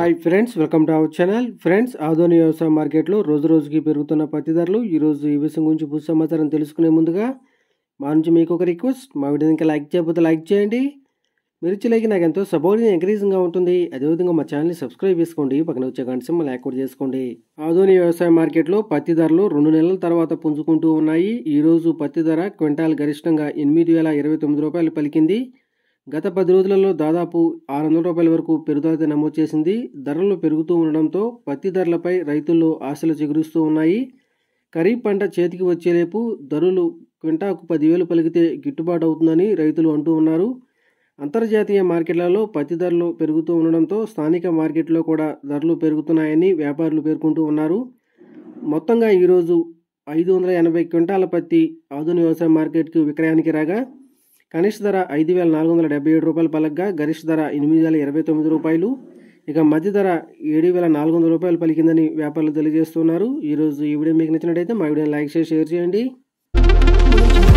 hi friends welcome to our channel friends ఆధునిక వ్యవసాయ మార్కెట్లో రోజు రోజుకి పెరుగుతున్న పత్తి ధరలు ఈరోజు ఈ విషయం గురించి పూర్తి సమాచారం తెలుసుకునే ముందుగా మా నుంచి మీకు ఒక రిక్వెస్ట్ మా వీడియో ఇంకా లైక్ చేయకపోతే లైక్ చేయండి మీరు లైక్ నాకు ఎంతో సపోర్ట్ ఎంకరేజింగ్గా ఉంటుంది అదేవిధంగా మా ఛానల్ని సబ్స్క్రైబ్ చేసుకోండి పక్కన వచ్చే కానీ సింబల్ యాక్టివేట్ చేసుకోండి ఆధునిక వ్యవసాయ మార్కెట్లో పత్తి ధరలు రెండు నెలల తర్వాత పుంజుకుంటూ ఉన్నాయి ఈరోజు పత్తి ధర క్వింటాల్ గరిష్టంగా ఎనిమిది వేల ఇరవై తొమ్మిది రూపాయలు పలికింది గత పది రోజులలో దాదాపు ఆరు వందల రూపాయల వరకు పెరుగుదల నమోదు చేసింది ధరలు పెరుగుతూ ఉండడంతో పత్తి ధరలపై రైతుల్లో ఆశలు చిగురిస్తూ ఉన్నాయి ఖరీఫ్ పంట చేతికి వచ్చేరేపు ధరలు క్వింటాకు పదివేలు పలికితే గిట్టుబాటు అవుతుందని రైతులు అంటూ ఉన్నారు అంతర్జాతీయ మార్కెట్లలో పత్తి ధరలు పెరుగుతూ ఉండడంతో స్థానిక మార్కెట్లో కూడా ధరలు పెరుగుతున్నాయని వ్యాపారులు పేర్కొంటూ ఉన్నారు మొత్తంగా ఈరోజు ఐదు వందల ఎనభై క్వింటాల పత్తి ఆధునిక వ్యవసాయ మార్కెట్కు విక్రయానికి రాగా కనిష్ట ధర ఐదు వేల నాలుగు వందల డెబ్బై ఏడు రూపాయలు పలగ్గా గరిష్ట ధర ఎనిమిది వేల ఇరవై తొమ్మిది రూపాయలు ఇక మధ్య ధర ఏడు వేల నాలుగు వందల రూపాయలు పలికిందని వ్యాపారులు తెలియజేస్తున్నారు ఈరోజు ఈ వీడియో మీకు నచ్చినట్టయితే మా వీడియోని లైక్ చేసి షేర్ చేయండి